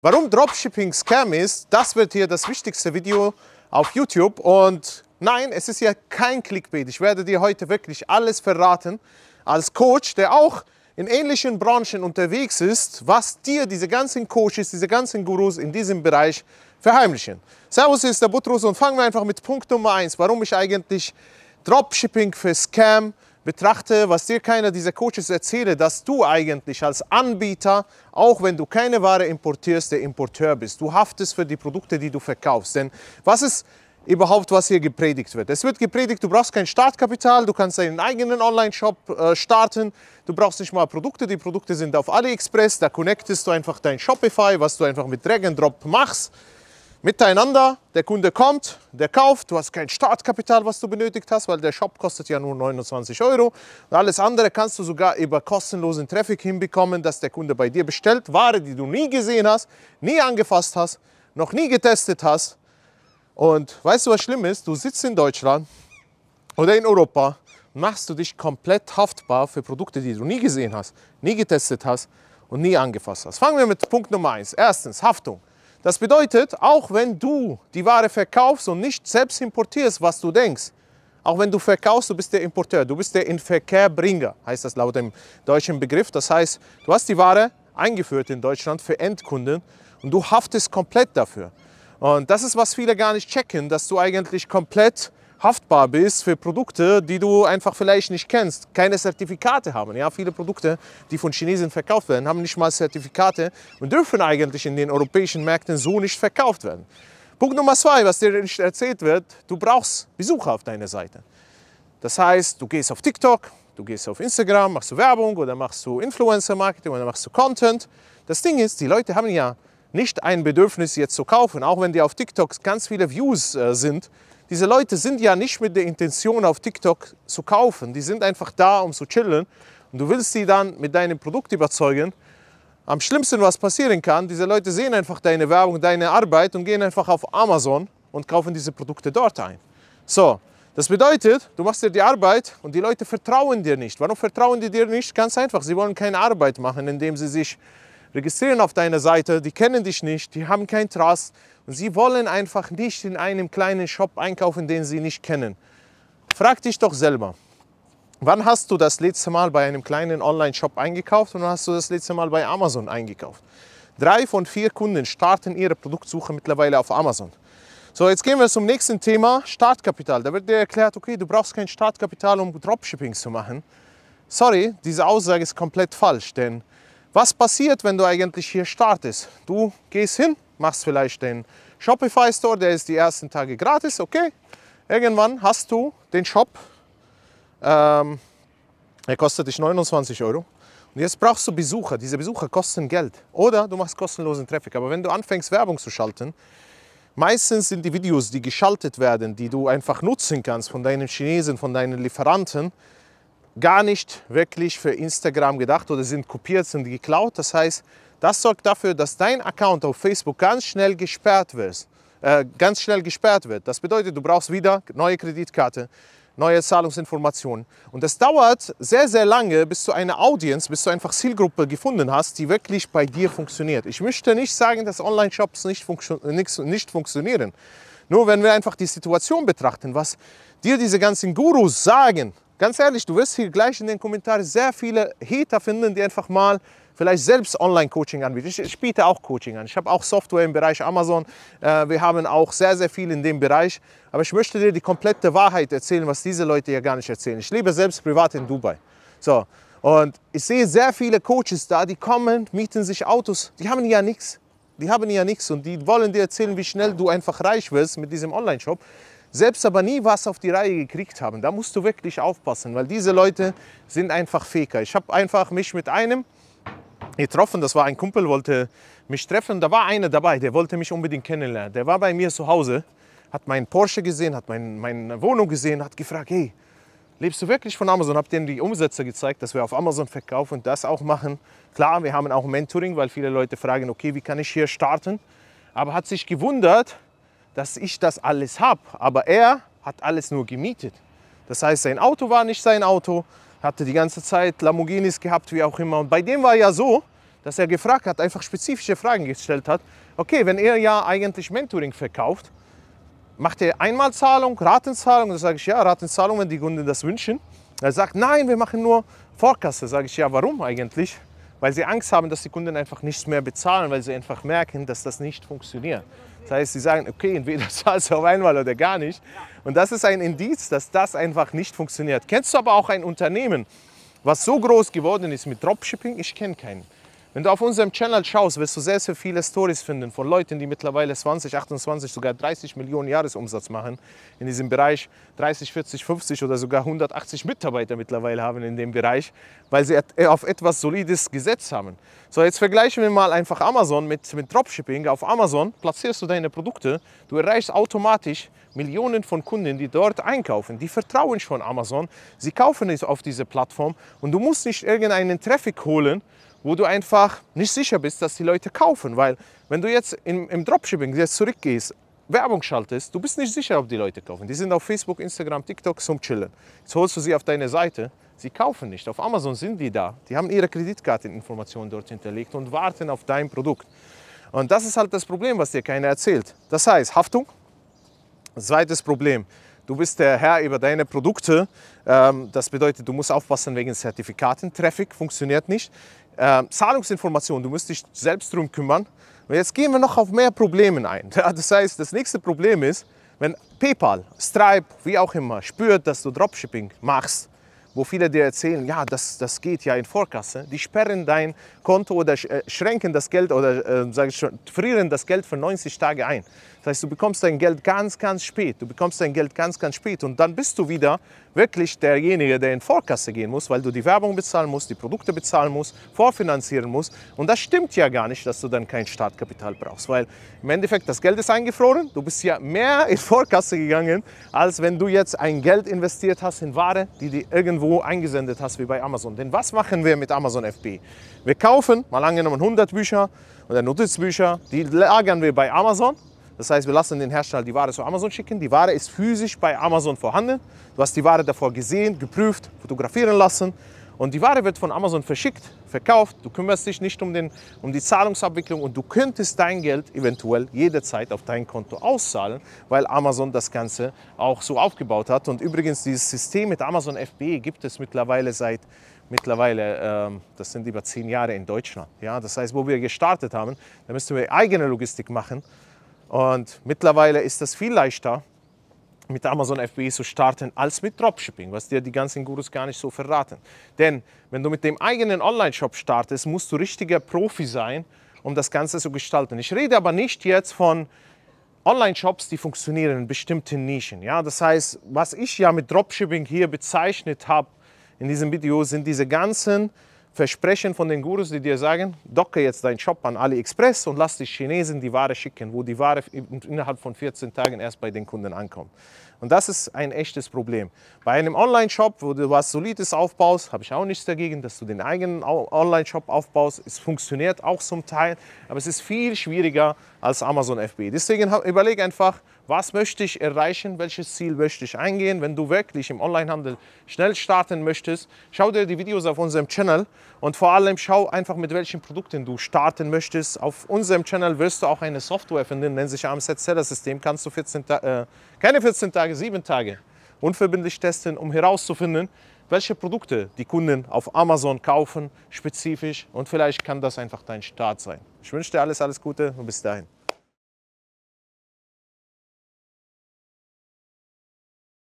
Warum Dropshipping Scam ist, das wird hier das wichtigste Video auf YouTube. Und nein, es ist ja kein Clickbait. Ich werde dir heute wirklich alles verraten. Als Coach, der auch in ähnlichen Branchen unterwegs ist, was dir diese ganzen Coaches, diese ganzen Gurus in diesem Bereich verheimlichen. Servus, hier ist der Butrus und fangen wir einfach mit Punkt Nummer 1, warum ich eigentlich Dropshipping für Scam Betrachte, was dir keiner dieser Coaches erzähle, dass du eigentlich als Anbieter, auch wenn du keine Ware importierst, der Importeur bist. Du haftest für die Produkte, die du verkaufst. Denn was ist überhaupt, was hier gepredigt wird. Es wird gepredigt, du brauchst kein Startkapital, du kannst deinen eigenen Online-Shop äh, starten, du brauchst nicht mal Produkte, die Produkte sind auf AliExpress, da connectest du einfach dein Shopify, was du einfach mit Drag and Drop machst miteinander. Der Kunde kommt, der kauft, du hast kein Startkapital, was du benötigt hast, weil der Shop kostet ja nur 29 Euro. Und alles andere kannst du sogar über kostenlosen Traffic hinbekommen, dass der Kunde bei dir bestellt, Ware, die du nie gesehen hast, nie angefasst hast, noch nie getestet hast. Und weißt du, was schlimm ist? Du sitzt in Deutschland oder in Europa, machst du dich komplett haftbar für Produkte, die du nie gesehen hast, nie getestet hast und nie angefasst hast. Fangen wir mit Punkt Nummer eins. Erstens, Haftung. Das bedeutet, auch wenn du die Ware verkaufst und nicht selbst importierst, was du denkst, auch wenn du verkaufst, du bist der Importeur, du bist der Inverkehrbringer, heißt das laut dem deutschen Begriff. Das heißt, du hast die Ware eingeführt in Deutschland für Endkunden und du haftest komplett dafür. Und das ist, was viele gar nicht checken, dass du eigentlich komplett haftbar bist für Produkte, die du einfach vielleicht nicht kennst, keine Zertifikate haben. Ja, viele Produkte, die von Chinesen verkauft werden, haben nicht mal Zertifikate und dürfen eigentlich in den europäischen Märkten so nicht verkauft werden. Punkt Nummer zwei, was dir nicht erzählt wird, du brauchst Besucher auf deiner Seite. Das heißt, du gehst auf TikTok, du gehst auf Instagram, machst du Werbung oder machst du Influencer-Marketing oder machst du Content. Das Ding ist, die Leute haben ja nicht ein Bedürfnis jetzt zu kaufen, auch wenn die auf TikTok ganz viele Views äh, sind. Diese Leute sind ja nicht mit der Intention auf TikTok zu kaufen, die sind einfach da, um zu chillen und du willst sie dann mit deinem Produkt überzeugen. Am schlimmsten, was passieren kann, diese Leute sehen einfach deine Werbung, deine Arbeit und gehen einfach auf Amazon und kaufen diese Produkte dort ein. So, das bedeutet, du machst dir die Arbeit und die Leute vertrauen dir nicht. Warum vertrauen die dir nicht? Ganz einfach, sie wollen keine Arbeit machen, indem sie sich registrieren auf deiner Seite, die kennen dich nicht, die haben kein Trust und sie wollen einfach nicht in einem kleinen Shop einkaufen, den sie nicht kennen. Frag dich doch selber, wann hast du das letzte Mal bei einem kleinen Online-Shop eingekauft und wann hast du das letzte Mal bei Amazon eingekauft? Drei von vier Kunden starten ihre Produktsuche mittlerweile auf Amazon. So, jetzt gehen wir zum nächsten Thema, Startkapital. Da wird dir erklärt, okay, du brauchst kein Startkapital, um Dropshipping zu machen. Sorry, diese Aussage ist komplett falsch, denn was passiert, wenn du eigentlich hier startest? Du gehst hin, machst vielleicht den Shopify Store, der ist die ersten Tage gratis, okay. Irgendwann hast du den Shop, ähm, der kostet dich 29 Euro. Und jetzt brauchst du Besucher. Diese Besucher kosten Geld. Oder du machst kostenlosen Traffic. Aber wenn du anfängst, Werbung zu schalten, meistens sind die Videos, die geschaltet werden, die du einfach nutzen kannst von deinen Chinesen, von deinen Lieferanten, gar nicht wirklich für Instagram gedacht oder sind kopiert, sind geklaut. Das heißt, das sorgt dafür, dass dein Account auf Facebook ganz schnell gesperrt wird. Äh, ganz schnell gesperrt wird. Das bedeutet, du brauchst wieder neue Kreditkarte, neue Zahlungsinformationen. Und das dauert sehr, sehr lange, bis du eine Audience, bis du einfach Zielgruppe gefunden hast, die wirklich bei dir funktioniert. Ich möchte nicht sagen, dass Online-Shops nicht, funktio nicht funktionieren. Nur wenn wir einfach die Situation betrachten, was dir diese ganzen Gurus sagen, Ganz ehrlich, du wirst hier gleich in den Kommentaren sehr viele Hater finden, die einfach mal vielleicht selbst Online-Coaching anbieten. Ich, ich, biete auch Coaching an. Ich habe auch Software im Bereich Amazon. Äh, wir haben auch sehr, sehr viel in dem Bereich. Aber ich möchte dir die komplette Wahrheit erzählen, was diese Leute ja gar nicht erzählen. Ich lebe selbst privat in Dubai. So. Und ich sehe sehr viele Coaches da, die kommen, mieten sich Autos. Die haben ja nichts. Die haben ja nichts und die wollen dir erzählen, wie schnell du einfach reich wirst mit diesem Online-Shop selbst aber nie was auf die Reihe gekriegt haben. Da musst du wirklich aufpassen, weil diese Leute sind einfach Faker. Ich habe einfach mich mit einem getroffen, das war ein Kumpel, wollte mich treffen. Da war einer dabei, der wollte mich unbedingt kennenlernen. Der war bei mir zu Hause, hat meinen Porsche gesehen, hat mein, meine Wohnung gesehen, hat gefragt, hey, lebst du wirklich von Amazon? Habe denen die Umsätze gezeigt, dass wir auf Amazon verkaufen und das auch machen. Klar, wir haben auch Mentoring, weil viele Leute fragen, okay, wie kann ich hier starten? Aber hat sich gewundert, dass ich das alles habe. Aber er hat alles nur gemietet. Das heißt, sein Auto war nicht sein Auto, hatte die ganze Zeit Lamogenis gehabt, wie auch immer. Und bei dem war ja so, dass er gefragt hat, einfach spezifische Fragen gestellt hat. Okay, wenn er ja eigentlich Mentoring verkauft, macht er Einmalzahlung, Ratenzahlung? Dann sage ich, ja, Ratenzahlung, wenn die Kunden das wünschen. Er sagt, nein, wir machen nur Vorkasse. Sage ich, ja, warum eigentlich? Weil sie Angst haben, dass die Kunden einfach nichts mehr bezahlen, weil sie einfach merken, dass das nicht funktioniert. Das heißt, sie sagen, okay, entweder zahlst du auf einmal oder gar nicht. Und das ist ein Indiz, dass das einfach nicht funktioniert. Kennst du aber auch ein Unternehmen, was so groß geworden ist mit Dropshipping? Ich kenne keinen. Wenn du auf unserem Channel schaust, wirst du sehr, sehr viele Stories finden von Leuten, die mittlerweile 20, 28, sogar 30 Millionen Jahresumsatz machen in diesem Bereich, 30, 40, 50 oder sogar 180 Mitarbeiter mittlerweile haben in dem Bereich, weil sie auf etwas Solides gesetzt haben. So, jetzt vergleichen wir mal einfach Amazon mit, mit Dropshipping. Auf Amazon platzierst du deine Produkte, du erreichst automatisch Millionen von Kunden, die dort einkaufen. Die vertrauen schon Amazon, sie kaufen es auf diese Plattform und du musst nicht irgendeinen Traffic holen, wo du einfach nicht sicher bist, dass die Leute kaufen. Weil wenn du jetzt im, im Dropshipping jetzt zurückgehst, Werbung schaltest, du bist nicht sicher, ob die Leute kaufen. Die sind auf Facebook, Instagram, TikTok zum Chillen. Jetzt holst du sie auf deine Seite, sie kaufen nicht. Auf Amazon sind die da. Die haben ihre Kreditkarteninformationen dort hinterlegt und warten auf dein Produkt. Und das ist halt das Problem, was dir keiner erzählt. Das heißt, Haftung. Zweites Problem. Du bist der Herr über deine Produkte. Ähm, das bedeutet, du musst aufpassen wegen Zertifikaten. Traffic funktioniert nicht äh, Zahlungsinformationen, du musst dich selbst darum kümmern. Und jetzt gehen wir noch auf mehr Probleme ein. Ja, das heißt, das nächste Problem ist, wenn PayPal, Stripe, wie auch immer, spürt, dass du Dropshipping machst, wo viele dir erzählen, ja, das, das geht ja in Vorkasse, die sperren dein Konto oder äh, schränken das Geld oder äh, sag ich schon, frieren das Geld für 90 Tage ein. Das heißt, du bekommst dein Geld ganz, ganz spät. Du bekommst dein Geld ganz, ganz spät und dann bist du wieder wirklich derjenige, der in Vorkasse gehen muss, weil du die Werbung bezahlen musst, die Produkte bezahlen musst, vorfinanzieren musst. Und das stimmt ja gar nicht, dass du dann kein Startkapital brauchst, weil im Endeffekt das Geld ist eingefroren. Du bist ja mehr in Vorkasse gegangen, als wenn du jetzt ein Geld investiert hast in Ware, die dir irgendwo Niveau eingesendet hast wie bei Amazon. Denn was machen wir mit Amazon FB? Wir kaufen, mal angenommen 100 Bücher oder Notizbücher, die lagern wir bei Amazon. Das heißt, wir lassen den Hersteller die Ware zu Amazon schicken. Die Ware ist physisch bei Amazon vorhanden. Du hast die Ware davor gesehen, geprüft, fotografieren lassen. Und die Ware wird von Amazon verschickt, verkauft, du kümmerst dich nicht um, den, um die Zahlungsabwicklung und du könntest dein Geld eventuell jederzeit auf dein Konto auszahlen, weil Amazon das Ganze auch so aufgebaut hat. Und übrigens, dieses System mit Amazon FBE gibt es mittlerweile seit mittlerweile, äh, das sind über zehn Jahre in Deutschland. Ja, das heißt, wo wir gestartet haben, da müssten wir eigene Logistik machen. Und mittlerweile ist das viel leichter, mit Amazon FBA zu starten als mit Dropshipping, was dir die ganzen Gurus gar nicht so verraten. Denn wenn du mit dem eigenen Online-Shop startest, musst du richtiger Profi sein, um das Ganze zu gestalten. Ich rede aber nicht jetzt von Online-Shops, die funktionieren in bestimmten Nischen. Ja? Das heißt, was ich ja mit Dropshipping hier bezeichnet habe in diesem Video, sind diese ganzen Versprechen von den Gurus, die dir sagen, docke jetzt deinen Shop an AliExpress und lass die Chinesen die Ware schicken, wo die Ware innerhalb von 14 Tagen erst bei den Kunden ankommt. Und das ist ein echtes Problem. Bei einem Online-Shop, wo du was Solides aufbaust, habe ich auch nichts dagegen, dass du den eigenen Online-Shop aufbaust. Es funktioniert auch zum Teil, aber es ist viel schwieriger, als Amazon FBA. Deswegen überlege einfach, was möchte ich erreichen, welches Ziel möchte ich eingehen. Wenn du wirklich im Onlinehandel schnell starten möchtest, schau dir die Videos auf unserem Channel und vor allem schau einfach, mit welchen Produkten du starten möchtest. Auf unserem Channel wirst du auch eine Software finden, nennt sich AMZ Seller System. Kannst du 14 äh, keine 14 Tage, 7 Tage unverbindlich testen, um herauszufinden, welche Produkte die Kunden auf Amazon kaufen, spezifisch. Und vielleicht kann das einfach dein Start sein. Ich wünsche dir alles, alles Gute und bis dahin.